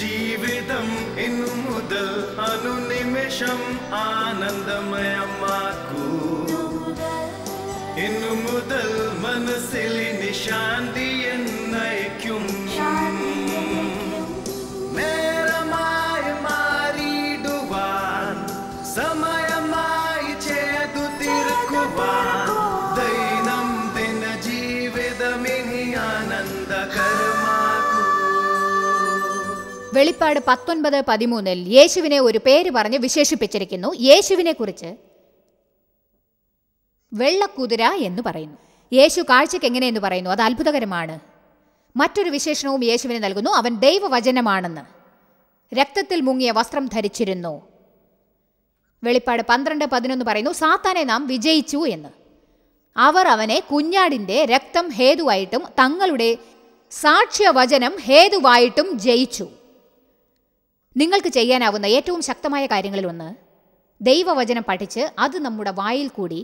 ജീവിതം ഇന്നു മുതൽ അനുനിമിഷം ആനന്ദമയമാക്കൂ ഇന്നു മുതൽ മനസ്സിൽ നിശാന്തി എന്ന് വെളിപ്പാട് പത്തൊൻപത് പതിമൂന്നിൽ യേശുവിനെ ഒരു പേര് പറഞ്ഞ് വിശേഷിപ്പിച്ചിരിക്കുന്നു യേശുവിനെ കുറിച്ച് വെള്ളക്കുതിര എന്ന് പറയുന്നു യേശു കാഴ്ചയ്ക്ക് എങ്ങനെയെന്ന് പറയുന്നു അത് അത്ഭുതകരമാണ് മറ്റൊരു വിശേഷണവും യേശുവിന് നൽകുന്നു അവൻ ദൈവവചനമാണെന്ന് രക്തത്തിൽ മുങ്ങിയ വസ്ത്രം ധരിച്ചിരുന്നു വെളിപ്പാട് പന്ത്രണ്ട് പതിനൊന്ന് പറയുന്നു സാത്താനെ നാം വിജയിച്ചു എന്ന് അവർ അവനെ കുഞ്ഞാടിൻ്റെ രക്തം ഹേതുവായിട്ടും തങ്ങളുടെ സാക്ഷ്യവചനം ഹേതുവായിട്ടും ജയിച്ചു നിങ്ങൾക്ക് ചെയ്യാനാവുന്ന ഏറ്റവും ശക്തമായ കാര്യങ്ങളിൽ ഒന്ന് ദൈവവചനം പഠിച്ച് അത് നമ്മുടെ വായിൽ കൂടി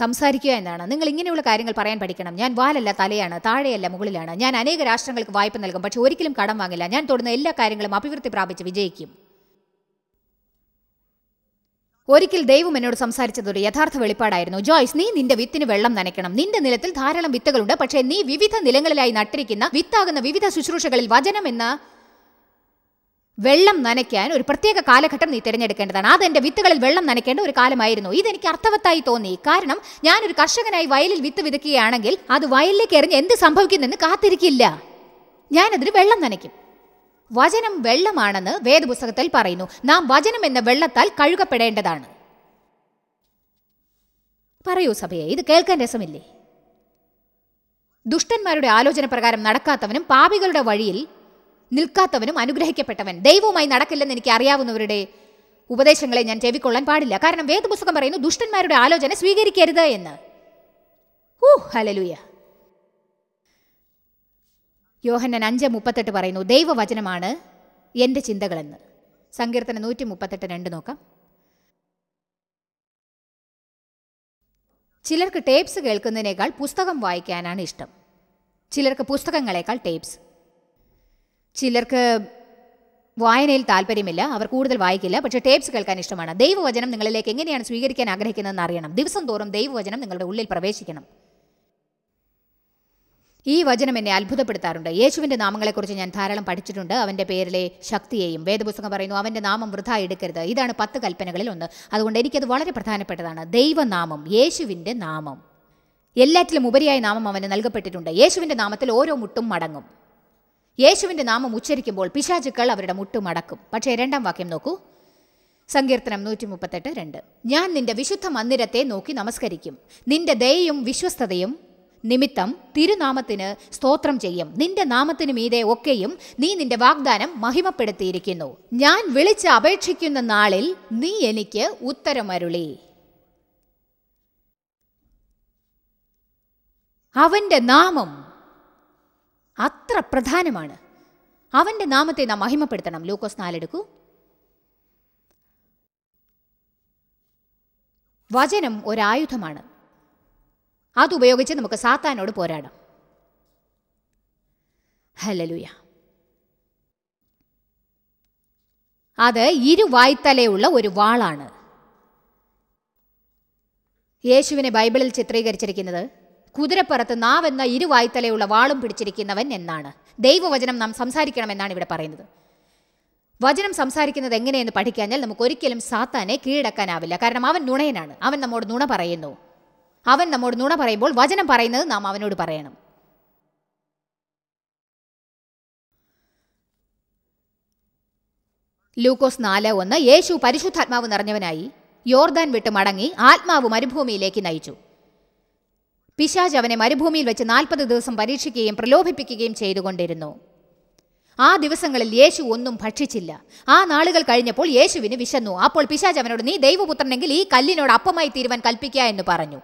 സംസാരിക്കുക എന്നാണ് നിങ്ങൾ ഇങ്ങനെയുള്ള കാര്യങ്ങൾ പറയാൻ പഠിക്കണം ഞാൻ വാലല്ല തലയാണ് താഴെയല്ല മുകളിലാണ് ഞാൻ അനേക രാഷ്ട്രങ്ങൾക്ക് വായ്പ നൽകും പക്ഷെ ഒരിക്കലും കടം വാങ്ങില്ല ഞാൻ തൊടുന്ന എല്ലാ കാര്യങ്ങളും അഭിവൃദ്ധി പ്രാപിച്ച് വിജയിക്കും ഒരിക്കൽ ദൈവം എന്നോട് സംസാരിച്ചത് ഒരു യഥാർത്ഥ വെളിപ്പാടായിരുന്നു ജോയ്സ് നീ നിന്റെ വിത്തിന് വെള്ളം നനയ്ക്കണം നിന്റെ നിലത്തിൽ ധാരാളം വിത്തുകളുണ്ട് പക്ഷേ നീ വിവിധ നിലങ്ങളിലായി നട്ടിരിക്കുന്ന വിത്താകുന്ന വിവിധ ശുശ്രൂഷകളിൽ വചനം എന്ന വെള്ളം നനയ്ക്കാൻ ഒരു പ്രത്യേക കാലഘട്ടം നീ തിരഞ്ഞെടുക്കേണ്ടതാണ് അതെൻ്റെ വിത്തുകളിൽ വെള്ളം നനയ്ക്കേണ്ട ഒരു കാലമായിരുന്നു ഇതെനിക്ക് അർത്ഥവത്തായി തോന്നി കാരണം ഞാനൊരു കർഷകനായി വയലിൽ വിത്ത് വിതയ്ക്കുകയാണെങ്കിൽ അത് വയലിലേക്ക് എറിഞ്ഞ് എന്ത് സംഭവിക്കുന്നെന്ന് കാത്തിരിക്കില്ല ഞാനതിന് വെള്ളം നനയ്ക്കും വചനം വെള്ളമാണെന്ന് വേദപുസ്തകത്തിൽ പറയുന്നു നാം വചനം എന്ന വെള്ളത്താൽ കഴുകപ്പെടേണ്ടതാണ് പറയൂ സഭയെ ഇത് കേൾക്കാൻ രസമില്ലേ ദുഷ്ടന്മാരുടെ ആലോചന പ്രകാരം നടക്കാത്തവനും പാപികളുടെ വഴിയിൽ നിൽക്കാത്തവനും അനുഗ്രഹിക്കപ്പെട്ടവൻ ദൈവവുമായി നടക്കില്ലെന്ന് എനിക്ക് അറിയാവുന്നവരുടെ ഉപദേശങ്ങളെ ഞാൻ ചെവിക്കൊള്ളാൻ പാടില്ല കാരണം വേദപുസ്തകം പറയുന്നു ദുഷ്ടന്മാരുടെ ആലോചന സ്വീകരിക്കരുത് എന്ന് ഊ യോഹന്നൻ അഞ്ച് മുപ്പത്തെട്ട് പറയുന്നു ദൈവവചനമാണ് എൻ്റെ ചിന്തകളെന്ന് സങ്കീർത്തന നൂറ്റി മുപ്പത്തെട്ട് രണ്ട് നോക്കാം ചിലർക്ക് ടേപ്സ് കേൾക്കുന്നതിനേക്കാൾ പുസ്തകം വായിക്കാനാണ് ഇഷ്ടം ചിലർക്ക് പുസ്തകങ്ങളെക്കാൾ ടേപ്സ് ചിലർക്ക് വായനയിൽ താല്പര്യമില്ല അവർ കൂടുതൽ വായിക്കില്ല പക്ഷേ ടേപ്സ് കേൾക്കാൻ ഇഷ്ടമാണ് ദൈവവചനം നിങ്ങളിലേക്ക് എങ്ങനെയാണ് സ്വീകരിക്കാൻ ആഗ്രഹിക്കുന്നതെന്ന് അറിയണം ദിവസം തോറും ദൈവവചനം നിങ്ങളുടെ ഉള്ളിൽ പ്രവേശിക്കണം ഈ വചനം എന്നെ അത്ഭുതപ്പെടുത്താറുണ്ട് യേശുവിൻ്റെ നാമങ്ങളെക്കുറിച്ച് ഞാൻ ധാരാളം പഠിച്ചിട്ടുണ്ട് അവൻ്റെ പേരിലെ ശക്തിയെയും വേദപുസ്തകം പറയുന്നു അവൻ്റെ നാമം വൃഥ എടുക്കരുത് ഇതാണ് പത്ത് കൽപ്പനകളിൽ ഒന്ന് അതുകൊണ്ട് എനിക്കത് വളരെ പ്രധാനപ്പെട്ടതാണ് ദൈവനാമം യേശുവിൻ്റെ നാമം എല്ലാറ്റിലും ഉപരിയായ നാമം അവന് നൽകപ്പെട്ടിട്ടുണ്ട് യേശുവിൻ്റെ നാമത്തിൽ ഓരോ മുട്ടും മടങ്ങും യേശുവിൻ്റെ നാമം ഉച്ചരിക്കുമ്പോൾ പിശാചുക്കൾ അവരുടെ മുട്ട് മടക്കും പക്ഷേ രണ്ടാം വാക്യം നോക്കൂ സങ്കീർത്തനം നൂറ്റി മുപ്പത്തെട്ട് രണ്ട് ഞാൻ നിന്റെ വിശുദ്ധ മന്ദിരത്തെ നോക്കി നമസ്കരിക്കും നിന്റെ ദയയും വിശ്വസ്തതയും നിമിത്തം തിരുനാമത്തിന് സ്തോത്രം ചെയ്യും നിന്റെ നാമത്തിന് മീതെ ഒക്കെയും നീ നിന്റെ വാഗ്ദാനം മഹിമപ്പെടുത്തിയിരിക്കുന്നു ഞാൻ വിളിച്ച് അപേക്ഷിക്കുന്ന നാളിൽ നീ എനിക്ക് ഉത്തരമരുളി അവന്റെ നാമം അത്ര പ്രധാനമാണ് അവൻ്റെ നാമത്തെ നാം മഹിമപ്പെടുത്തണം ലൂക്കോസ് നാലെടുക്കൂ വചനം ഒരായുധമാണ് അതുപയോഗിച്ച് നമുക്ക് സാത്താനോട് പോരാടാം ഹലലുയ അത് ഇരുവായ്ത്തലയുള്ള ഒരു വാളാണ് യേശുവിനെ ബൈബിളിൽ ചിത്രീകരിച്ചിരിക്കുന്നത് കുതിരപ്പുറത്ത് നാവെന്ന ഇരുവായ്ത്തലയുള്ള വാളും പിടിച്ചിരിക്കുന്നവൻ എന്നാണ് ദൈവവചനം നാം സംസാരിക്കണമെന്നാണ് ഇവിടെ പറയുന്നത് വചനം സംസാരിക്കുന്നത് എങ്ങനെയെന്ന് പഠിക്കാഞ്ഞാൽ നമുക്ക് ഒരിക്കലും സാത്താനെ കീഴടക്കാനാവില്ല കാരണം അവൻ നുണയനാണ് അവൻ നമ്മോട് നുണ പറയുന്നു അവൻ നമ്മോട് നുണ പറയുമ്പോൾ വചനം പറയുന്നത് നാം അവനോട് പറയണം ലൂക്കോസ് നാല് ഒന്ന് യേശു പരിശുദ്ധാത്മാവ് നിറഞ്ഞവനായി യോർദാൻ വിട്ട് മടങ്ങി ആത്മാവ് മരുഭൂമിയിലേക്ക് നയിച്ചു പിശാജ് അവനെ മരുഭൂമിയിൽ വെച്ച് നാൽപ്പത് ദിവസം പരീക്ഷിക്കുകയും പ്രലോഭിപ്പിക്കുകയും ചെയ്തുകൊണ്ടിരുന്നു ആ ദിവസങ്ങളിൽ യേശു ഒന്നും ഭക്ഷിച്ചില്ല ആ നാളുകൾ കഴിഞ്ഞപ്പോൾ യേശുവിന് വിശന്നു അപ്പോൾ പിശാജ് അവനോട് നീ ദൈവപുത്രനെങ്കിൽ ഈ കല്ലിനോട് അപ്പമായി തീരുവാൻ കൽപ്പിക്കുക എന്ന് പറഞ്ഞു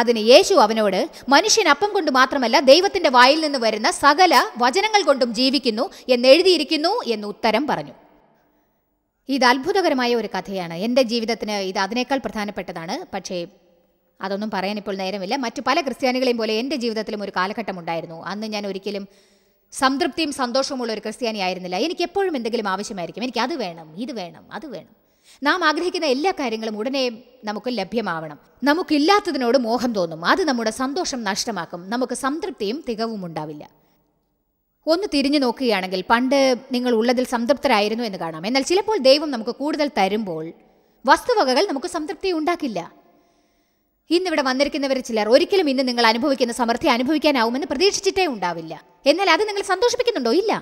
അതിന് യേശു അവനോട് മനുഷ്യൻ അപ്പം കൊണ്ട് മാത്രമല്ല ദൈവത്തിന്റെ വായിൽ നിന്ന് വരുന്ന സകല വചനങ്ങൾ കൊണ്ടും ജീവിക്കുന്നു എന്ന് എഴുതിയിരിക്കുന്നു എന്ന് ഉത്തരം പറഞ്ഞു ഇത് അത്ഭുതകരമായ ഒരു കഥയാണ് എൻ്റെ ജീവിതത്തിന് ഇത് അതിനേക്കാൾ പ്രധാനപ്പെട്ടതാണ് പക്ഷേ അതൊന്നും പറയാൻ ഇപ്പോൾ നേരമില്ല മറ്റു പല ക്രിസ്ത്യാനികളെയും പോലെ എൻ്റെ ജീവിതത്തിലും ഒരു കാലഘട്ടം ഉണ്ടായിരുന്നു അന്ന് ഞാൻ ഒരിക്കലും സംതൃപ്തിയും സന്തോഷവുമുള്ള ഒരു ക്രിസ്ത്യാനി ആയിരുന്നില്ല എനിക്ക് എപ്പോഴും എന്തെങ്കിലും ആവശ്യമായിരിക്കും എനിക്ക് അത് വേണം ഇത് വേണം അത് വേണം നാം ആഗ്രഹിക്കുന്ന എല്ലാ കാര്യങ്ങളും ഉടനെ നമുക്ക് ലഭ്യമാവണം നമുക്കില്ലാത്തതിനോട് മോഹം തോന്നും അത് നമ്മുടെ സന്തോഷം നഷ്ടമാക്കും നമുക്ക് സംതൃപ്തിയും തികവും ഉണ്ടാവില്ല ഒന്ന് തിരിഞ്ഞു നോക്കുകയാണെങ്കിൽ പണ്ട് നിങ്ങൾ ഉള്ളതിൽ സംതൃപ്തരായിരുന്നു എന്ന് കാണാം എന്നാൽ ചിലപ്പോൾ ദൈവം നമുക്ക് കൂടുതൽ തരുമ്പോൾ വസ്തുവകകൾ നമുക്ക് സംതൃപ്തി ഉണ്ടാക്കില്ല ഇന്നിവിടെ വന്നിരിക്കുന്നവർ ചിലർ ഒരിക്കലും ഇന്ന് നിങ്ങൾ അനുഭവിക്കുന്ന സമൃദ്ധി അനുഭവിക്കാനാവുമെന്ന് പ്രതീക്ഷിച്ചിട്ടേ ഉണ്ടാവില്ല എന്നാൽ അത് നിങ്ങൾ സന്തോഷിപ്പിക്കുന്നുണ്ടോ ഇല്ല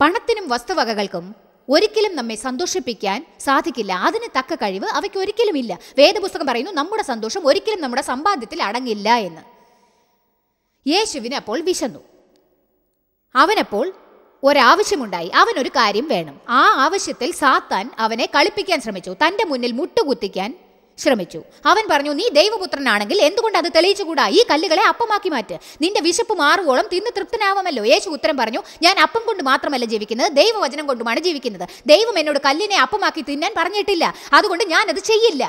പണത്തിനും വസ്തുവകകൾക്കും ഒരിക്കലും നമ്മെ സന്തോഷിപ്പിക്കാൻ സാധിക്കില്ല അതിന് തക്ക കഴിവ് അവയ്ക്ക് ഒരിക്കലും ഇല്ല വേദപുസ്തകം പറയുന്നു നമ്മുടെ സന്തോഷം ഒരിക്കലും നമ്മുടെ സമ്പാദ്യത്തിൽ അടങ്ങില്ല എന്ന് യേശുവിന് അപ്പോൾ വിശന്നു അവനപ്പോൾ ഒരാവശ്യമുണ്ടായി അവനൊരു കാര്യം വേണം ആ ആവശ്യത്തിൽ സാത്താൻ അവനെ കളിപ്പിക്കാൻ ശ്രമിച്ചു തൻ്റെ മുന്നിൽ മുട്ടുകുത്തിക്കാൻ ശ്രമിച്ചു അവൻ പറഞ്ഞു നീ ദൈവപുത്രനാണെങ്കിൽ എന്തുകൊണ്ട് അത് തെളിയിച്ചുകൂടാ ഈ കല്ലുകളെ അപ്പമാക്കി മാറ്റ് നിന്റെ വിശപ്പ് മാറുവോളം തിന്ന് തൃപ്തനാവുമല്ലോ യേശു ഉത്തരം പറഞ്ഞു ഞാൻ അപ്പം കൊണ്ട് മാത്രമല്ല ജീവിക്കുന്നത് ദൈവവചനം കൊണ്ടുമാണ് ജീവിക്കുന്നത് ദൈവം എന്നോട് കല്ലിനെ അപ്പമാക്കി തിന്നാൻ പറഞ്ഞിട്ടില്ല അതുകൊണ്ട് ഞാൻ അത് ചെയ്യില്ല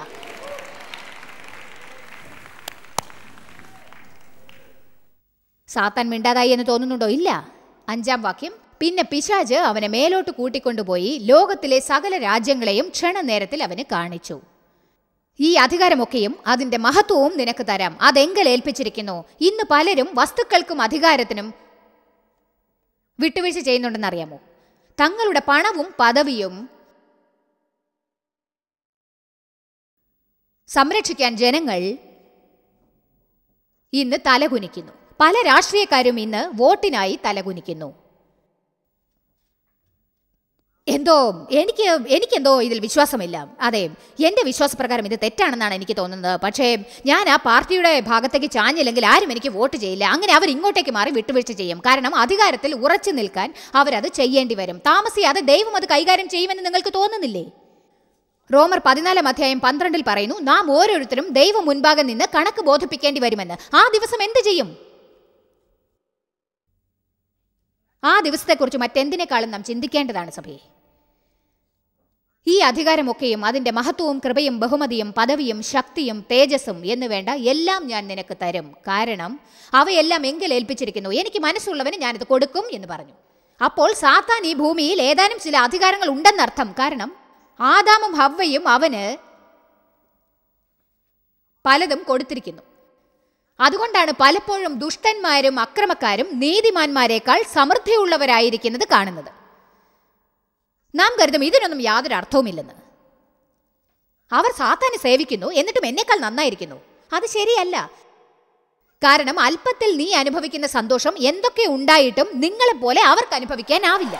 സാത്താൻ മിണ്ടാതായി എന്ന് തോന്നുന്നുണ്ടോ ഇല്ല അഞ്ചാം വാക്യം പിന്നെ പിശാജ് അവനെ മേലോട്ട് കൂട്ടിക്കൊണ്ടുപോയി ലോകത്തിലെ സകല രാജ്യങ്ങളെയും ക്ഷണനേരത്തിൽ അവന് കാണിച്ചു ഈ അധികാരമൊക്കെയും അതിന്റെ മഹത്വവും നിനക്ക് തരാം അതെങ്കിൽ ഏൽപ്പിച്ചിരിക്കുന്നു ഇന്ന് പലരും വസ്തുക്കൾക്കും അധികാരത്തിനും വിട്ടുവീഴ്ച ചെയ്യുന്നുണ്ടെന്നറിയാമോ തങ്ങളുടെ പണവും പദവിയും സംരക്ഷിക്കാൻ ജനങ്ങൾ ഇന്ന് തലകുനിക്കുന്നു പല രാഷ്ട്രീയക്കാരും ഇന്ന് വോട്ടിനായി തലകുനിക്കുന്നു എന്തോ എനിക്ക് എനിക്കെന്തോ ഇതിൽ വിശ്വാസമില്ല അതെ എൻ്റെ വിശ്വാസപ്രകാരം ഇത് തെറ്റാണെന്നാണ് എനിക്ക് തോന്നുന്നത് പക്ഷേ ഞാൻ ആ പാർട്ടിയുടെ ഭാഗത്തേക്ക് ചാഞ്ഞില്ലെങ്കിൽ ആരും എനിക്ക് വോട്ട് ചെയ്യില്ല അങ്ങനെ അവർ ഇങ്ങോട്ടേക്ക് മാറി വിട്ടുവീഴ്ച ചെയ്യും കാരണം അധികാരത്തിൽ ഉറച്ചു നിൽക്കാൻ അവരത് ചെയ്യേണ്ടി വരും താമസിയാതെ ദൈവം അത് കൈകാര്യം ചെയ്യുമെന്ന് നിങ്ങൾക്ക് തോന്നുന്നില്ലേ റോമർ പതിനാലാം അധ്യായം പന്ത്രണ്ടിൽ പറയുന്നു നാം ഓരോരുത്തരും ദൈവം മുൻപാകെ നിന്ന് കണക്ക് ബോധിപ്പിക്കേണ്ടി വരുമെന്ന് ആ ദിവസം എന്ത് ചെയ്യും ആ ദിവസത്തെക്കുറിച്ച് മറ്റെന്തിനേക്കാളും നാം ചിന്തിക്കേണ്ടതാണ് സഭയെ ഈ അധികാരമൊക്കെയും അതിന്റെ മഹത്വവും കൃപയും ബഹുമതിയും പദവിയും ശക്തിയും തേജസ്സും എന്ന് വേണ്ട എല്ലാം ഞാൻ നിനക്ക് തരും കാരണം അവയെല്ലാം എങ്കിൽ ഏൽപ്പിച്ചിരിക്കുന്നു എനിക്ക് മനസ്സുള്ളവന് ഞാനിത് കൊടുക്കും എന്ന് പറഞ്ഞു അപ്പോൾ സാത്താൻ ഈ ഭൂമിയിൽ ഏതാനും ചില അധികാരങ്ങൾ ഉണ്ടെന്നർത്ഥം കാരണം ആദാമും ഹവയും അവന് പലതും കൊടുത്തിരിക്കുന്നു അതുകൊണ്ടാണ് പലപ്പോഴും ദുഷ്ടന്മാരും അക്രമക്കാരും നീതിമാന്മാരെക്കാൾ സമൃദ്ധിയുള്ളവരായിരിക്കുന്നത് കാണുന്നത് നാം കരുതും ഇതിനൊന്നും യാതൊരു അർത്ഥവുമില്ലെന്ന് അവർ സാത്താനെ സേവിക്കുന്നു എന്നിട്ടും എന്നേക്കാൾ നന്നായിരിക്കുന്നു അത് ശരിയല്ല കാരണം അല്പത്തിൽ നീ അനുഭവിക്കുന്ന സന്തോഷം എന്തൊക്കെ ഉണ്ടായിട്ടും നിങ്ങളെപ്പോലെ അവർക്ക് അനുഭവിക്കാനാവില്ല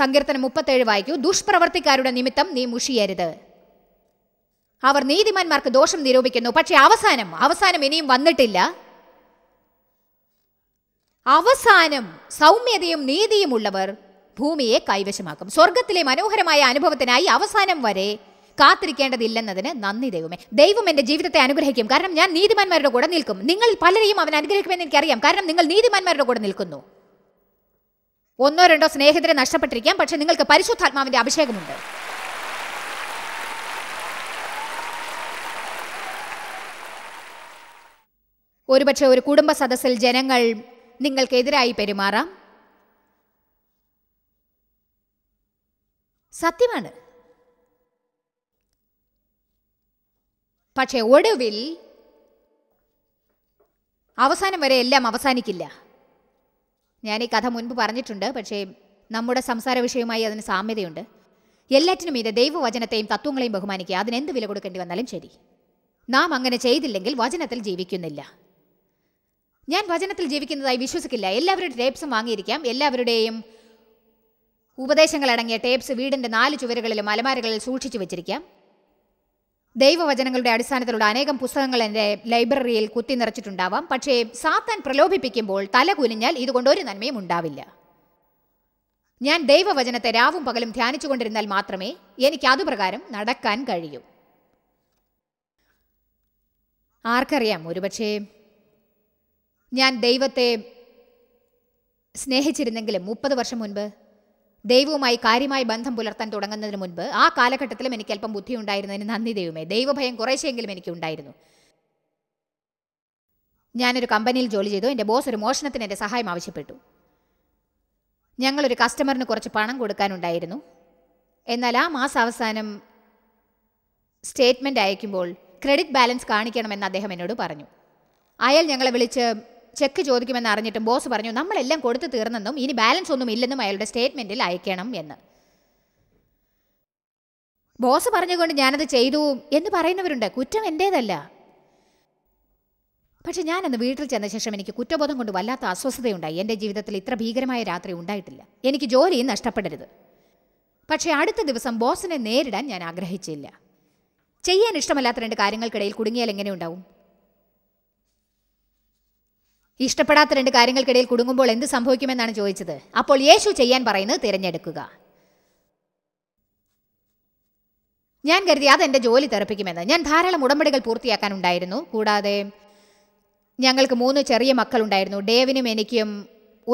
സങ്കീർത്തനം മുപ്പത്തേഴ് വായിക്കൂ ദുഷ്പ്രവർത്തിക്കാരുടെ നിമിത്തം നീ മുഷിയരുത് അവർ നീതിമാന്മാർക്ക് ദോഷം നിരൂപിക്കുന്നു പക്ഷെ അവസാനം അവസാനം ഇനിയും വന്നിട്ടില്ല അവസാനം സൗമ്യതയും നീതിയുമുള്ളവർ ഭൂമിയെ കൈവശമാക്കും സ്വർഗത്തിലെ മനോഹരമായ അനുഭവത്തിനായി അവസാനം വരെ കാത്തിരിക്കേണ്ടതില്ലെന്നതിന് നന്ദി ദൈവമേ ദൈവം എൻ്റെ ജീവിതത്തെ അനുഗ്രഹിക്കും കാരണം ഞാൻ നീതിമാന്മാരുടെ കൂടെ നിൽക്കും നിങ്ങൾ പലരെയും അവൻ അനുഗ്രഹിക്കുമെന്ന് എനിക്കറിയാം കാരണം നിങ്ങൾ നീതിമാന്മാരുടെ കൂടെ നിൽക്കുന്നു ഒന്നോ രണ്ടോ സ്നേഹിതരെ നഷ്ടപ്പെട്ടിരിക്കാം പക്ഷെ നിങ്ങൾക്ക് പരിശുദ്ധാത്മാവിൻ്റെ അഭിഷേകമുണ്ട് ഒരുപക്ഷെ ഒരു കുടുംബ സദസ്സിൽ ജനങ്ങൾ നിങ്ങൾക്കെതിരായി പെരുമാറാം സത്യമാണ് പക്ഷേ ഒടുവിൽ അവസാനം വരെ എല്ലാം അവസാനിക്കില്ല ഞാൻ ഈ കഥ മുൻപ് പറഞ്ഞിട്ടുണ്ട് പക്ഷേ നമ്മുടെ സംസാര വിഷയവുമായി അതിന് സാമ്യതയുണ്ട് എല്ലാറ്റിനും ഇത് ദൈവവചനത്തെയും തത്വങ്ങളെയും ബഹുമാനിക്കുക അതിനെന്ത് വില കൊടുക്കേണ്ടി വന്നാലും ശരി നാം അങ്ങനെ ചെയ്തില്ലെങ്കിൽ വചനത്തിൽ ജീവിക്കുന്നില്ല ഞാൻ വചനത്തിൽ ജീവിക്കുന്നതായി വിശ്വസിക്കില്ല എല്ലാവരുടെയും ടേപ്സും വാങ്ങിയിരിക്കാം എല്ലാവരുടെയും ഉപദേശങ്ങളടങ്ങിയ ടേപ്സ് വീടിൻ്റെ നാല് ചുവരുകളിലും അലമാരകളിൽ സൂക്ഷിച്ചു വെച്ചിരിക്കാം ദൈവവചനങ്ങളുടെ അടിസ്ഥാനത്തിലുള്ള അനേകം പുസ്തകങ്ങൾ എൻ്റെ ലൈബ്രറിയിൽ കുത്തി നിറച്ചിട്ടുണ്ടാവാം പക്ഷേ സാത്താൻ പ്രലോഭിപ്പിക്കുമ്പോൾ തല കുനിഞ്ഞാൽ ഇതുകൊണ്ട് ഒരു നന്മയും ഉണ്ടാവില്ല ഞാൻ ദൈവവചനത്തെ രാവും പകലും ധ്യാനിച്ചുകൊണ്ടിരുന്നാൽ മാത്രമേ എനിക്ക് അതുപ്രകാരം നടക്കാൻ കഴിയൂ ആർക്കറിയാം ഒരുപക്ഷേ ഞാൻ ദൈവത്തെ സ്നേഹിച്ചിരുന്നെങ്കിലും മുപ്പത് വർഷം മുൻപ് ദൈവവുമായി കാര്യമായി ബന്ധം പുലർത്താൻ തുടങ്ങുന്നതിന് മുൻപ് ആ കാലഘട്ടത്തിലും എനിക്ക് അല്പം ബുദ്ധിയുണ്ടായിരുന്നതിന് നന്ദി ദൈവമേ ദൈവഭയം കുറേശ്ശെങ്കിലും എനിക്ക് ഉണ്ടായിരുന്നു ഞാനൊരു കമ്പനിയിൽ ജോലി ചെയ്തു എൻ്റെ ബോസ് ഒരു മോഷണത്തിന് എൻ്റെ സഹായം ആവശ്യപ്പെട്ടു ഞങ്ങളൊരു കസ്റ്റമറിന് കുറച്ച് പണം കൊടുക്കാനുണ്ടായിരുന്നു എന്നാൽ ആ മാസാവസാനം സ്റ്റേറ്റ്മെൻ്റ് അയക്കുമ്പോൾ ക്രെഡിറ്റ് ബാലൻസ് കാണിക്കണമെന്ന് അദ്ദേഹം എന്നോട് പറഞ്ഞു അയാൾ ഞങ്ങളെ വിളിച്ച് ചെക്ക് ചോദിക്കുമെന്ന് അറിഞ്ഞിട്ടും ബോസ് പറഞ്ഞു നമ്മളെല്ലാം കൊടുത്തു തീർന്നെന്നും ഇനി ബാലൻസ് ഒന്നും ഇല്ലെന്നും അയാളുടെ സ്റ്റേറ്റ്മെൻറ്റിൽ അയക്കണം എന്ന് ബോസ് പറഞ്ഞുകൊണ്ട് ഞാനത് ചെയ്തു എന്ന് പറയുന്നവരുണ്ട് കുറ്റം എൻ്റേതല്ല പക്ഷെ ഞാനന്ന് വീട്ടിൽ ചെന്ന ശേഷം എനിക്ക് കുറ്റബോധം കൊണ്ട് വല്ലാത്ത അസ്വസ്ഥതയുണ്ടായി എൻ്റെ ജീവിതത്തിൽ ഇത്ര ഭീകരമായ രാത്രി ഉണ്ടായിട്ടില്ല എനിക്ക് ജോലിയും നഷ്ടപ്പെടരുത് പക്ഷേ അടുത്ത ദിവസം ബോസിനെ നേരിടാൻ ഞാൻ ആഗ്രഹിച്ചില്ല ചെയ്യാൻ ഇഷ്ടമല്ലാത്ത രണ്ട് കാര്യങ്ങൾക്കിടയിൽ കുടുങ്ങിയാൽ എങ്ങനെ ഉണ്ടാവും ഇഷ്ടപ്പെടാത്ത രണ്ട് കാര്യങ്ങൾക്കിടയിൽ കുടുങ്ങുമ്പോൾ എന്ത് സംഭവിക്കുമെന്നാണ് ചോദിച്ചത് അപ്പോൾ യേശു ചെയ്യാൻ പറയുന്നത് തിരഞ്ഞെടുക്കുക ഞാൻ കരുതി അതെൻ്റെ ജോലി തെറപ്പിക്കുമെന്ന് ഞാൻ ധാരാളം ഉടമ്പടികൾ പൂർത്തിയാക്കാനുണ്ടായിരുന്നു കൂടാതെ ഞങ്ങൾക്ക് മൂന്ന് ചെറിയ മക്കളുണ്ടായിരുന്നു ഡേവിനും എനിക്കും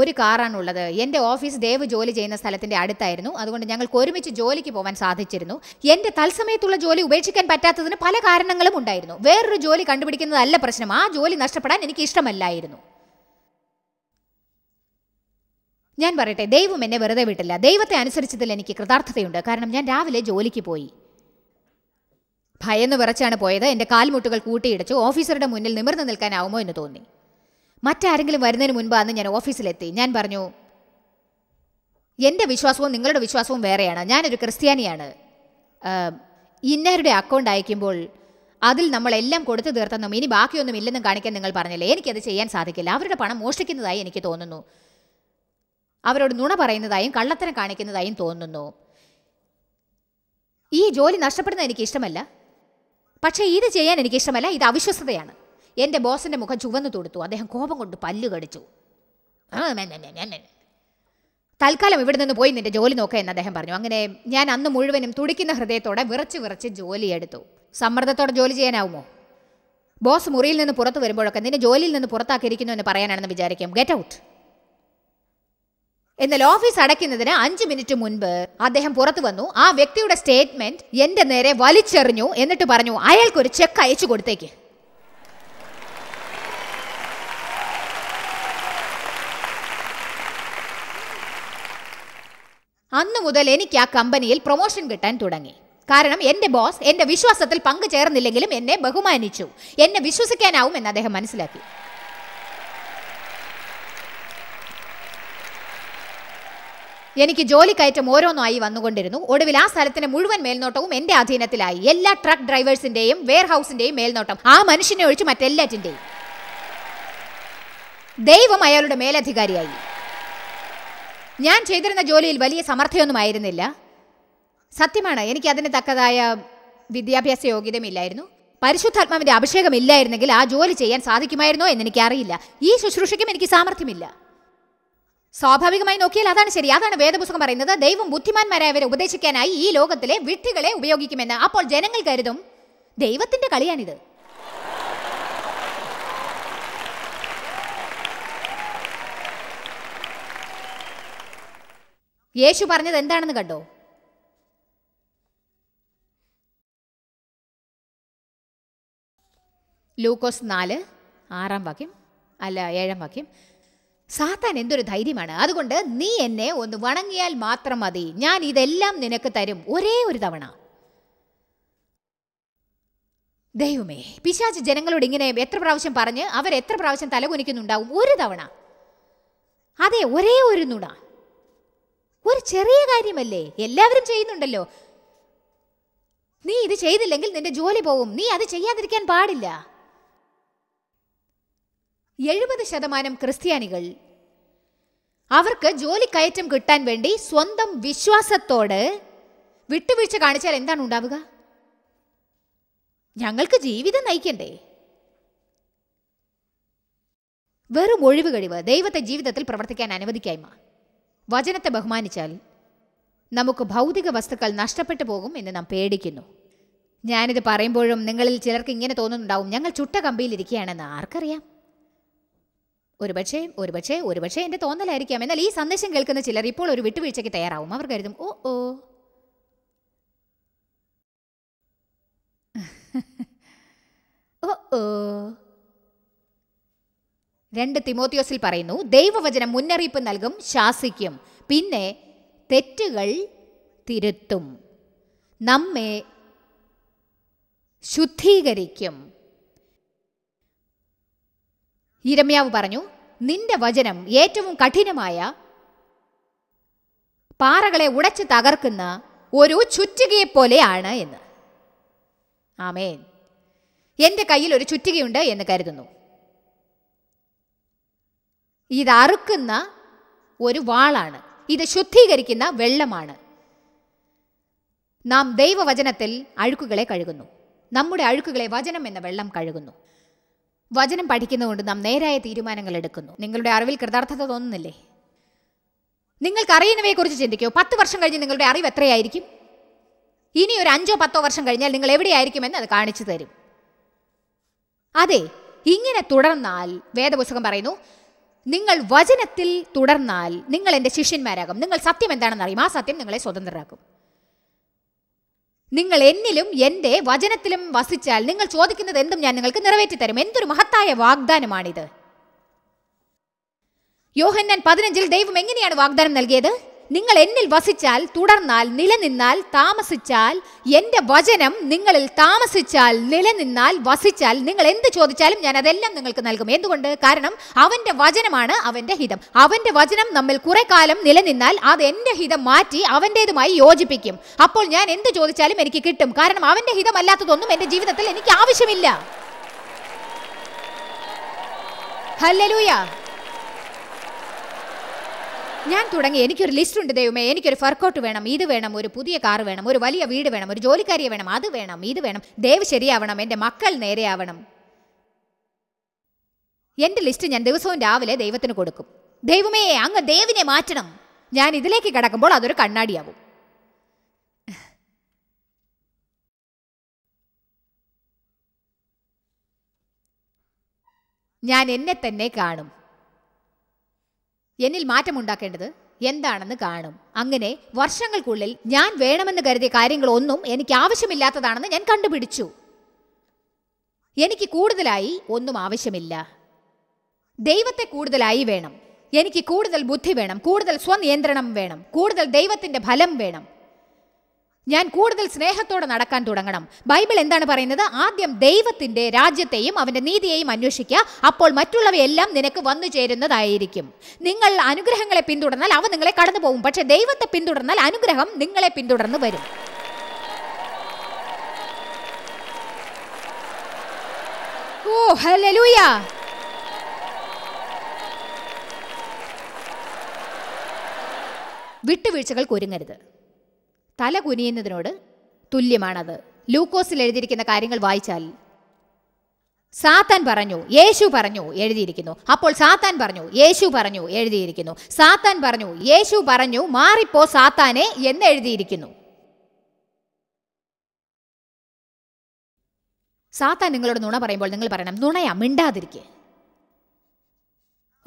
ഒരു കാറാണുള്ളത് എൻ്റെ ഓഫീസ് ദേവ് ജോലി ചെയ്യുന്ന സ്ഥലത്തിൻ്റെ അടുത്തായിരുന്നു അതുകൊണ്ട് ഞങ്ങൾക്ക് ഒരുമിച്ച് ജോലിക്ക് പോകാൻ സാധിച്ചിരുന്നു എൻ്റെ തത്സമയത്തുള്ള ജോലി ഉപേക്ഷിക്കാൻ പറ്റാത്തതിന് പല കാരണങ്ങളും ഉണ്ടായിരുന്നു വേറൊരു ജോലി കണ്ടുപിടിക്കുന്നതല്ല പ്രശ്നം ആ ജോലി നഷ്ടപ്പെടാൻ എനിക്ക് ഇഷ്ടമല്ലായിരുന്നു ഞാൻ പറയട്ടെ ദൈവം എന്നെ വെറുതെ വിട്ടില്ല ദൈവത്തെ അനുസരിച്ചതിൽ എനിക്ക് കൃതാർത്ഥതയുണ്ട് കാരണം ഞാൻ രാവിലെ ജോലിക്ക് പോയി ഭയന്ന് വിറച്ചാണ് പോയത് എൻ്റെ കാൽമുട്ടുകൾ കൂട്ടിയിടച്ചു ഓഫീസറുടെ മുന്നിൽ നിമിർന്നു നിൽക്കാനാവുമോ എന്ന് തോന്നി മറ്റാരെങ്കിലും വരുന്നതിന് മുൻപ് അന്ന് ഞാൻ ഓഫീസിലെത്തി ഞാൻ പറഞ്ഞു എൻ്റെ വിശ്വാസവും നിങ്ങളുടെ വിശ്വാസവും വേറെയാണ് ഞാനൊരു ക്രിസ്ത്യാനിയാണ് ഇന്നരുടെ അക്കൗണ്ട് അയക്കുമ്പോൾ അതിൽ നമ്മളെല്ലാം കൊടുത്തു തീർത്തെന്നും ഇനി ബാക്കിയൊന്നും ഇല്ലെന്നും കാണിക്കാൻ നിങ്ങൾ പറഞ്ഞില്ലേ എനിക്കത് ചെയ്യാൻ സാധിക്കില്ല അവരുടെ പണം മോഷ്ടിക്കുന്നതായി എനിക്ക് തോന്നുന്നു അവരോട് നുണ പറയുന്നതായും കള്ളത്തരം കാണിക്കുന്നതായും തോന്നുന്നു ഈ ജോലി നഷ്ടപ്പെടുന്നത് എനിക്ക് ഇഷ്ടമല്ല പക്ഷേ ഇത് ചെയ്യാൻ എനിക്ക് ഇഷ്ടമല്ല ഇത് അവിശ്വസതയാണ് എൻ്റെ ബോസിൻ്റെ മുഖം ചുവന്നു തൊടുത്തു അദ്ദേഹം കോപം കൊണ്ട് പല്ലു കടിച്ചു തൽക്കാലം ഇവിടെ നിന്ന് പോയി നിന്റെ ജോലി നോക്കുക എന്ന് അദ്ദേഹം പറഞ്ഞു അങ്ങനെ ഞാൻ അന്ന് മുഴുവനും തുടിക്കുന്ന ഹൃദയത്തോടെ വിറച്ച് വിറച്ച് ജോലിയെടുത്തു സമ്മർദ്ദത്തോടെ ജോലി ചെയ്യാനാവുമോ ബോസ് മുറിയിൽ നിന്ന് പുറത്തു വരുമ്പോഴൊക്കെ നിന്നെ ജോലിയിൽ നിന്ന് പുറത്താക്കിയിരിക്കുന്നു എന്ന് പറയാനാണെന്ന് വിചാരിക്കും ഗെറ്റ് ഔട്ട് എന്നാൽ ഓഫീസ് അടയ്ക്കുന്നതിന് അഞ്ച് മിനിറ്റ് മുൻപ് അദ്ദേഹം പുറത്തു വന്നു ആ വ്യക്തിയുടെ സ്റ്റേറ്റ്മെന്റ് എന്റെ നേരെ വലിച്ചെറിഞ്ഞു എന്നിട്ട് പറഞ്ഞു അയാൾക്ക് ഒരു ചെക്ക് അയച്ചു കൊടുത്തേക്ക് അന്നു മുതൽ എനിക്ക് ആ കമ്പനിയിൽ പ്രൊമോഷൻ കിട്ടാൻ തുടങ്ങി കാരണം എൻ്റെ ബോസ് എൻ്റെ വിശ്വാസത്തിൽ പങ്കു ചേർന്നില്ലെങ്കിലും എന്നെ ബഹുമാനിച്ചു എന്നെ വിശ്വസിക്കാനാവും എന്ന് അദ്ദേഹം മനസ്സിലാക്കി എനിക്ക് ജോലി കയറ്റം ഓരോന്നായി വന്നുകൊണ്ടിരുന്നു ഒടുവിൽ ആ സ്ഥലത്തിന്റെ മുഴുവൻ മേൽനോട്ടവും എന്റെ അധീനത്തിലായി എല്ലാ ട്രക്ക് ഡ്രൈവേഴ്സിന്റെയും വെയർ ഹൗസിന്റെയും മേൽനോട്ടം ആ മനുഷ്യനെ ഒഴിച്ച് മറ്റെല്ലാറ്റിന്റെയും ദൈവം അയാളുടെ മേലധികാരിയായി ഞാൻ ചെയ്തിരുന്ന ജോലിയിൽ വലിയ സമർത്ഥയൊന്നും ആയിരുന്നില്ല സത്യമാണ് എനിക്ക് അതിന് തക്കതായ വിദ്യാഭ്യാസ യോഗ്യതയുമില്ലായിരുന്നു പരിശുദ്ധാത്മാവിന്റെ അഭിഷേകം ഇല്ലായിരുന്നെങ്കിൽ ആ ജോലി ചെയ്യാൻ സാധിക്കുമായിരുന്നോ എന്ന് എനിക്കറിയില്ല ഈ ശുശ്രൂഷയ്ക്കും എനിക്ക് സാമർഥ്യമില്ല സ്വാഭാവികമായി നോക്കിയാൽ അതാണ് ശരി അതാണ് വേദപുസ്തകം പറയുന്നത് ദൈവം ബുദ്ധിമാന്മാരായവരെ ഉപദേശിക്കാനായി ഈ ലോകത്തിലെ വിട്ടികളെ ഉപയോഗിക്കുമെന്ന് അപ്പോൾ ജനങ്ങൾ കരുതും ദൈവത്തിന്റെ കളിയാണിത് യേശു പറഞ്ഞത് എന്താണെന്ന് കണ്ടോ ലൂക്കോസ് നാല് ആറാം വാക്യം അല്ല ഏഴാം വാക്യം സാത്താൻ എന്തൊരു ധൈര്യമാണ് അതുകൊണ്ട് നീ എന്നെ ഒന്ന് വണങ്ങിയാൽ മാത്രം മതി ഞാൻ ഇതെല്ലാം നിനക്ക് തരും ഒരേ ഒരു തവണ ദൈവമേ പിശാച്ച് ജനങ്ങളോട് ഇങ്ങനെ എത്ര പ്രാവശ്യം പറഞ്ഞ് എത്ര പ്രാവശ്യം തലകുനിക്കുന്നുണ്ടാവും ഒരു തവണ അതെ ഒരേ ഒരു നുണ ഒരു ചെറിയ കാര്യമല്ലേ എല്ലാവരും ചെയ്യുന്നുണ്ടല്ലോ നീ ഇത് ചെയ്തില്ലെങ്കിൽ നിന്റെ ജോലി പോവും നീ അത് ചെയ്യാതിരിക്കാൻ പാടില്ല എഴുപത് ശതമാനം ക്രിസ്ത്യാനികൾ അവർക്ക് ജോലി കയറ്റം കിട്ടാൻ വേണ്ടി സ്വന്തം വിശ്വാസത്തോട് വിട്ടുവീഴ്ച കാണിച്ചാൽ എന്താണ് ഉണ്ടാവുക ഞങ്ങൾക്ക് ജീവിതം നയിക്കണ്ടേ വെറും ഒഴിവ് കഴിവ് ദൈവത്തെ ജീവിതത്തിൽ പ്രവർത്തിക്കാൻ അനുവദിക്കായ്മ വചനത്തെ ബഹുമാനിച്ചാൽ നമുക്ക് ഭൗതിക വസ്തുക്കൾ നഷ്ടപ്പെട്ടു പോകും എന്ന് നാം പേടിക്കുന്നു ഞാനിത് പറയുമ്പോഴും നിങ്ങളിൽ ചിലർക്ക് ഇങ്ങനെ തോന്നുന്നുണ്ടാവും ഞങ്ങൾ ചുട്ട കമ്പിയിലിരിക്കുകയാണെന്ന് ആർക്കറിയാം ഒരുപക്ഷേ ഒരുപക്ഷേ ഒരുപക്ഷേ എൻ്റെ തോന്നലായിരിക്കാം എന്നാൽ ഈ സന്ദേശം കേൾക്കുന്ന ചിലർ ഇപ്പോൾ ഒരു വിട്ടുവീഴ്ചയ്ക്ക് തയ്യാറാവും അവർ കരുതും ഓ ഓ ഓ ഓ രണ്ട് തിമോത്തിയോസിൽ പറയുന്നു ദൈവവചനം മുന്നറിയിപ്പ് നൽകും ശാസിക്കും പിന്നെ തെറ്റുകൾ തിരുത്തും നമ്മെ ശുദ്ധീകരിക്കും ഇരമ്യാവ് പറഞ്ഞു നിന്റെ വചനം ഏറ്റവും കഠിനമായ പാറകളെ ഉടച്ച് തകർക്കുന്ന ഒരു ചുറ്റികയെപ്പോലെയാണ് എന്ന് ആമേൻ എൻ്റെ കയ്യിൽ ഒരു ചുറ്റികയുണ്ട് എന്ന് കരുതുന്നു ഇത് അറുക്കുന്ന ഒരു വാളാണ് ഇത് ശുദ്ധീകരിക്കുന്ന വെള്ളമാണ് നാം ദൈവവചനത്തിൽ അഴുക്കുകളെ കഴുകുന്നു നമ്മുടെ അഴുക്കുകളെ വചനം എന്ന വെള്ളം കഴുകുന്നു വചനം പഠിക്കുന്നതുകൊണ്ട് നാം നേരായ തീരുമാനങ്ങൾ എടുക്കുന്നു നിങ്ങളുടെ അറിവിൽ കൃതാർത്ഥത തോന്നുന്നില്ലേ നിങ്ങൾക്ക് അറിയുന്നവയെക്കുറിച്ച് ചിന്തിക്കൂ പത്ത് വർഷം കഴിഞ്ഞ് നിങ്ങളുടെ അറിവ് എത്രയായിരിക്കും ഇനി ഒരു അഞ്ചോ പത്തോ വർഷം കഴിഞ്ഞാൽ നിങ്ങൾ എവിടെയായിരിക്കുമെന്ന് അത് കാണിച്ചു തരും അതെ ഇങ്ങനെ തുടർന്നാൽ വേദപുസ്തകം പറയുന്നു നിങ്ങൾ വചനത്തിൽ തുടർന്നാൽ നിങ്ങൾ എൻ്റെ ശിഷ്യന്മാരാകും നിങ്ങൾ സത്യം എന്താണെന്ന് അറിയും ആ സത്യം നിങ്ങളെ സ്വതന്ത്രരാക്കും നിങ്ങൾ എന്നിലും എൻ്റെ വചനത്തിലും വസിച്ചാൽ നിങ്ങൾ ചോദിക്കുന്നത് എന്തും ഞാൻ നിങ്ങൾക്ക് നിറവേറ്റി തരും എന്തൊരു മഹത്തായ വാഗ്ദാനമാണിത് യോഹന്നാൻ പതിനഞ്ചിൽ ദൈവം എങ്ങനെയാണ് വാഗ്ദാനം നൽകിയത് നിങ്ങൾ എന്നിൽ വസിച്ചാൽ തുടർന്നാൽ നിലനിന്നാൽ താമസിച്ചാൽ എൻ്റെ വചനം നിങ്ങളിൽ താമസിച്ചാൽ നിലനിന്നാൽ വസിച്ചാൽ നിങ്ങൾ എന്ത് ചോദിച്ചാലും ഞാൻ അതെല്ലാം നിങ്ങൾക്ക് നൽകും എന്തുകൊണ്ട് കാരണം അവൻ്റെ വചനമാണ് അവൻ്റെ ഹിതം അവൻ്റെ വചനം നമ്മിൽ കുറെ കാലം നിലനിന്നാൽ അത് എൻ്റെ ഹിതം മാറ്റി അവൻ്റേതുമായി യോജിപ്പിക്കും അപ്പോൾ ഞാൻ എന്ത് ചോദിച്ചാലും എനിക്ക് കിട്ടും കാരണം അവൻ്റെ ഹിതമല്ലാത്തതൊന്നും എൻ്റെ ജീവിതത്തിൽ എനിക്ക് ആവശ്യമില്ല ഹല്ലലൂയ ഞാൻ തുടങ്ങി എനിക്കൊരു ലിസ്റ്റ് ഉണ്ട് ദൈവമേ എനിക്കൊരു ഫർക്കൗട്ട് വേണം ഇത് വേണം ഒരു പുതിയ കാർ വേണം ഒരു വലിയ വീട് വേണം ഒരു ജോലിക്കാരിയെ വേണം അത് വേണം ഇത് വേണം ദയവ് ശരിയാവണം എൻ്റെ മക്കൾ നേരെയാവണം എൻ്റെ ലിസ്റ്റ് ഞാൻ ദിവസവും രാവിലെ ദൈവത്തിന് കൊടുക്കും ദൈവമേ അങ്ങ് ദേവിനെ മാറ്റണം ഞാൻ ഇതിലേക്ക് കിടക്കുമ്പോൾ അതൊരു കണ്ണാടിയാവും ഞാൻ എന്നെ തന്നെ കാണും എന്നിൽ മാറ്റമുണ്ടാക്കേണ്ടത് എന്താണെന്ന് കാണും അങ്ങനെ വർഷങ്ങൾക്കുള്ളിൽ ഞാൻ വേണമെന്ന് കരുതിയ കാര്യങ്ങളൊന്നും എനിക്ക് ആവശ്യമില്ലാത്തതാണെന്ന് ഞാൻ കണ്ടുപിടിച്ചു എനിക്ക് കൂടുതലായി ഒന്നും ആവശ്യമില്ല ദൈവത്തെ കൂടുതലായി വേണം എനിക്ക് കൂടുതൽ ബുദ്ധി വേണം കൂടുതൽ സ്വനിയന്ത്രണം വേണം കൂടുതൽ ദൈവത്തിന്റെ ഫലം വേണം ഞാൻ കൂടുതൽ സ്നേഹത്തോടെ നടക്കാൻ തുടങ്ങണം ബൈബിൾ എന്താണ് പറയുന്നത് ആദ്യം ദൈവത്തിന്റെ രാജ്യത്തെയും അവന്റെ നീതിയെയും അന്വേഷിക്കുക അപ്പോൾ മറ്റുള്ളവയെല്ലാം നിനക്ക് വന്നു ചേരുന്നതായിരിക്കും നിങ്ങൾ അനുഗ്രഹങ്ങളെ പിന്തുടർന്നാൽ അവ നിങ്ങളെ കടന്നു പോകും പക്ഷെ ദൈവത്തെ പിന്തുടർന്നാൽ അനുഗ്രഹം നിങ്ങളെ പിന്തുടർന്ന് വരും ഓ ഹലൂയ വിട്ടുവീഴ്ചകൾക്ക് ഒരുങ്ങരുത് തല കുനിയുന്നതിനോട് തുല്യമാണത് ലൂക്കോസിൽ എഴുതിയിരിക്കുന്ന കാര്യങ്ങൾ വായിച്ചാൽ സാത്താൻ പറഞ്ഞു യേശു പറഞ്ഞു എഴുതിയിരിക്കുന്നു അപ്പോൾ സാത്താൻ പറഞ്ഞു യേശു പറഞ്ഞു എഴുതിയിരിക്കുന്നു സാത്താൻ പറഞ്ഞു യേശു പറഞ്ഞു മാറിപ്പോ സാത്താനെ എന്ന് എഴുതിയിരിക്കുന്നു സാത്താൻ നിങ്ങളോട് നുണ പറയുമ്പോൾ നിങ്ങൾ പറയണം നുണയാ മിണ്ടാതിരിക്കെ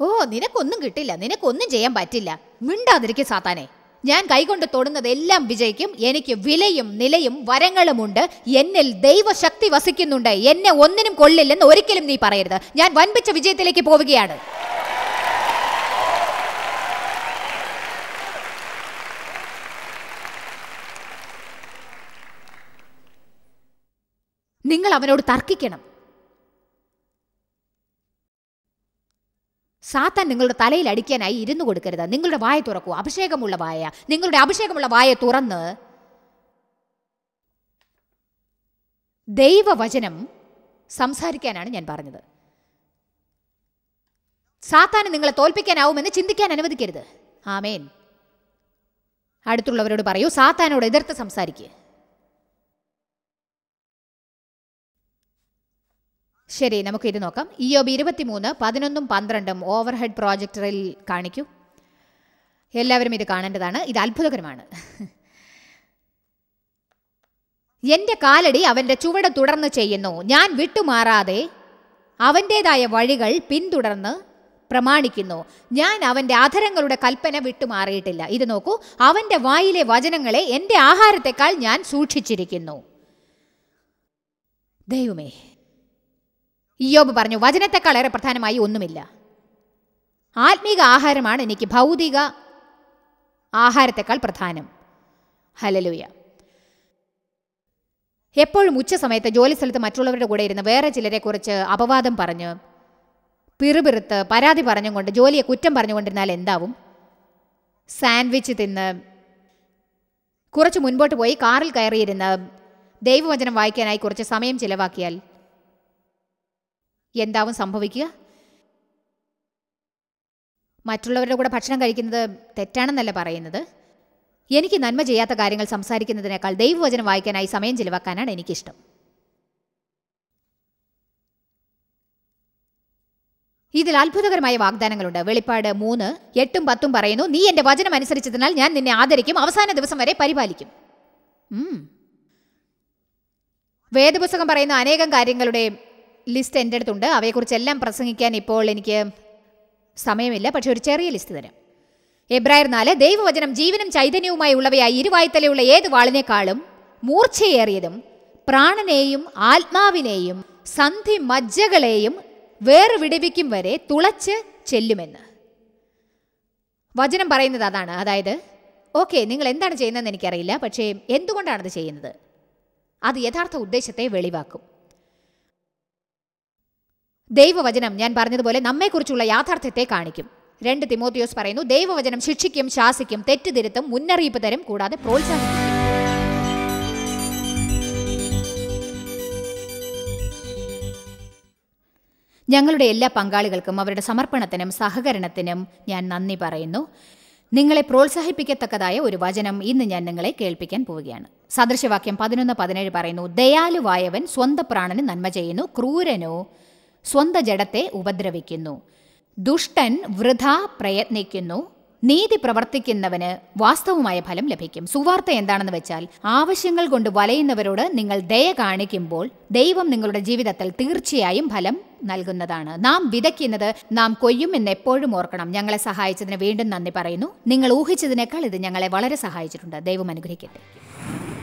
ഓ നിനക്കൊന്നും കിട്ടില്ല നിനക്കൊന്നും ചെയ്യാൻ പറ്റില്ല മിണ്ടാതിരിക്കെ സാത്താനെ ഞാൻ കൈകൊണ്ട് തൊടുന്നത് എല്ലാം വിജയിക്കും എനിക്ക് വിലയും നിലയും വരങ്ങളുമുണ്ട് എന്നിൽ ദൈവശക്തി വസിക്കുന്നുണ്ട് എന്നെ ഒന്നിനും കൊള്ളില്ലെന്ന് ഒരിക്കലും നീ പറയരുത് ഞാൻ വൻപിച്ച വിജയത്തിലേക്ക് പോവുകയാണ് നിങ്ങൾ അവനോട് തർക്കിക്കണം സാത്താൻ നിങ്ങളുടെ തലയിൽ അടിക്കാനായി ഇരുന്നു കൊടുക്കരുത് നിങ്ങളുടെ വായ തുറക്കൂ അഭിഷേകമുള്ള വായ നിങ്ങളുടെ അഭിഷേകമുള്ള വായ തുറന്ന് ദൈവവചനം സംസാരിക്കാനാണ് ഞാൻ പറഞ്ഞത് സാത്താൻ നിങ്ങളെ തോൽപ്പിക്കാനാവുമെന്ന് ചിന്തിക്കാൻ അനുവദിക്കരുത് ആമേൻ അടുത്തുള്ളവരോട് പറയൂ സാത്താനോട് എതിർത്ത് സംസാരിക്കുക ശരി നമുക്ക് ഇത് നോക്കാം ഇയോബ് ഇരുപത്തിമൂന്ന് പതിനൊന്നും പന്ത്രണ്ടും ഓവർഹെഡ് പ്രോജക്ടറിൽ കാണിക്കൂ എല്ലാവരും ഇത് കാണേണ്ടതാണ് ഇത് അത്ഭുതകരമാണ് എന്റെ കാലടി അവന്റെ ചുവട് തുടർന്ന് ചെയ്യുന്നു ഞാൻ വിട്ടുമാറാതെ അവൻ്റേതായ വഴികൾ പിന്തുടർന്ന് പ്രമാണിക്കുന്നു ഞാൻ അവൻ്റെ അധരങ്ങളുടെ കൽപ്പന വിട്ടുമാറിയിട്ടില്ല ഇത് നോക്കൂ അവൻ്റെ വായിലെ വചനങ്ങളെ എൻ്റെ ആഹാരത്തെക്കാൾ ഞാൻ സൂക്ഷിച്ചിരിക്കുന്നു ദൈവമേ യോബ് പറഞ്ഞു വചനത്തെക്കാൾ ഏറെ പ്രധാനമായി ഒന്നുമില്ല ആത്മീക ആഹാരമാണ് എനിക്ക് ഭൗതിക ആഹാരത്തെക്കാൾ പ്രധാനം ഹലലൂയ എപ്പോഴും ഉച്ച സമയത്ത് ജോലി സ്ഥലത്ത് മറ്റുള്ളവരുടെ കൂടെ ഇരുന്ന് വേറെ ചിലരെക്കുറിച്ച് അപവാദം പറഞ്ഞ് പിറുപിറുത്ത് പരാതി പറഞ്ഞുകൊണ്ട് ജോലിയെ കുറ്റം പറഞ്ഞുകൊണ്ടിരുന്നാൽ എന്താവും സാൻഡ്വിച്ച് തിന്ന് കുറച്ച് മുൻപോട്ട് പോയി കാറിൽ കയറിയിരുന്ന് ദൈവവചനം വായിക്കാനായി കുറച്ച് സമയം ചിലവാക്കിയാൽ എന്താവും സംഭവിക്കുക മറ്റുള്ളവരുടെ കൂടെ ഭക്ഷണം കഴിക്കുന്നത് തെറ്റാണെന്നല്ല പറയുന്നത് എനിക്ക് നന്മ ചെയ്യാത്ത കാര്യങ്ങൾ സംസാരിക്കുന്നതിനേക്കാൾ ദൈവവചനം വായിക്കാനായി സമയം ചിലവാക്കാനാണ് എനിക്കിഷ്ടം ഇതിൽ അത്ഭുതകരമായ വാഗ്ദാനങ്ങളുണ്ട് വെളിപ്പാട് മൂന്ന് എട്ടും പത്തും പറയുന്നു നീ എൻ്റെ വചനം അനുസരിച്ചതിനാൽ ഞാൻ നിന്നെ ആദരിക്കും അവസാന ദിവസം വരെ പരിപാലിക്കും വേദപുസ്തകം പറയുന്ന അനേകം കാര്യങ്ങളുടെയും ലിസ്റ്റ് എൻ്റെ അടുത്തുണ്ട് അവയെക്കുറിച്ചെല്ലാം പ്രസംഗിക്കാൻ ഇപ്പോൾ എനിക്ക് സമയമില്ല പക്ഷെ ഒരു ചെറിയ ലിസ്റ്റ് തരാം എബ്രായർ നാല് ദൈവവചനം ജീവനും ചൈതന്യവുമായി ഉള്ളവയായി ഇരുവായ്ത്തലയുള്ള ഏത് വാളിനേക്കാളും മൂർച്ചയേറിയതും പ്രാണനെയും ആത്മാവിനെയും സന്ധി മജ്ജകളെയും വേറെ വിടുവിക്കും വരെ തുളച്ച് ചെല്ലുമെന്ന് വചനം പറയുന്നത് അതാണ് അതായത് ഓക്കെ നിങ്ങൾ എന്താണ് ചെയ്യുന്നതെന്ന് എനിക്കറിയില്ല പക്ഷേ എന്തുകൊണ്ടാണത് ചെയ്യുന്നത് അത് യഥാർത്ഥ ഉദ്ദേശത്തെ വെളിവാക്കും ദൈവവചനം ഞാൻ പറഞ്ഞതുപോലെ നമ്മെക്കുറിച്ചുള്ള യാഥാർത്ഥ്യത്തെ കാണിക്കും രണ്ട് തിമോത്തിയോസ് പറയുന്നു ദൈവവചനം ശിക്ഷിക്കും ശാസിക്കും തെറ്റുതിരുത്തും മുന്നറിയിപ്പ് തരും കൂടാതെ പ്രോത്സാഹിപ്പിക്കും ഞങ്ങളുടെ എല്ലാ പങ്കാളികൾക്കും അവരുടെ സമർപ്പണത്തിനും സഹകരണത്തിനും ഞാൻ നന്ദി പറയുന്നു നിങ്ങളെ പ്രോത്സാഹിപ്പിക്കത്തക്കതായ ഒരു വചനം ഇന്ന് ഞാൻ നിങ്ങളെ കേൾപ്പിക്കാൻ പോവുകയാണ് സദൃശവാക്യം പതിനൊന്ന് പതിനേഴ് പറയുന്നു ദയാലുവായവൻ സ്വന്തം പ്രാണന് നന്മ ചെയ്യുന്നു ക്രൂരനോ സ്വന്തം ജഡത്തെ ഉപദ്രവിക്കുന്നു ദുഷ്ടൻ വൃഥ പ്രയത്നിക്കുന്നു നീതി പ്രവർത്തിക്കുന്നവന് വാസ്തവമായ ഫലം ലഭിക്കും സുവാർത്ത എന്താണെന്ന് വെച്ചാൽ ആവശ്യങ്ങൾ കൊണ്ട് വലയുന്നവരോട് നിങ്ങൾ ദയ കാണിക്കുമ്പോൾ ദൈവം നിങ്ങളുടെ ജീവിതത്തിൽ തീർച്ചയായും ഫലം നൽകുന്നതാണ് നാം വിതയ്ക്കുന്നത് നാം കൊയ്യും എന്ന് എപ്പോഴും ഓർക്കണം ഞങ്ങളെ സഹായിച്ചതിന് വീണ്ടും നന്ദി പറയുന്നു നിങ്ങൾ ഊഹിച്ചതിനേക്കാൾ ഇത് ഞങ്ങളെ വളരെ സഹായിച്ചിട്ടുണ്ട് ദൈവം അനുഗ്രഹിക്കട്ടെ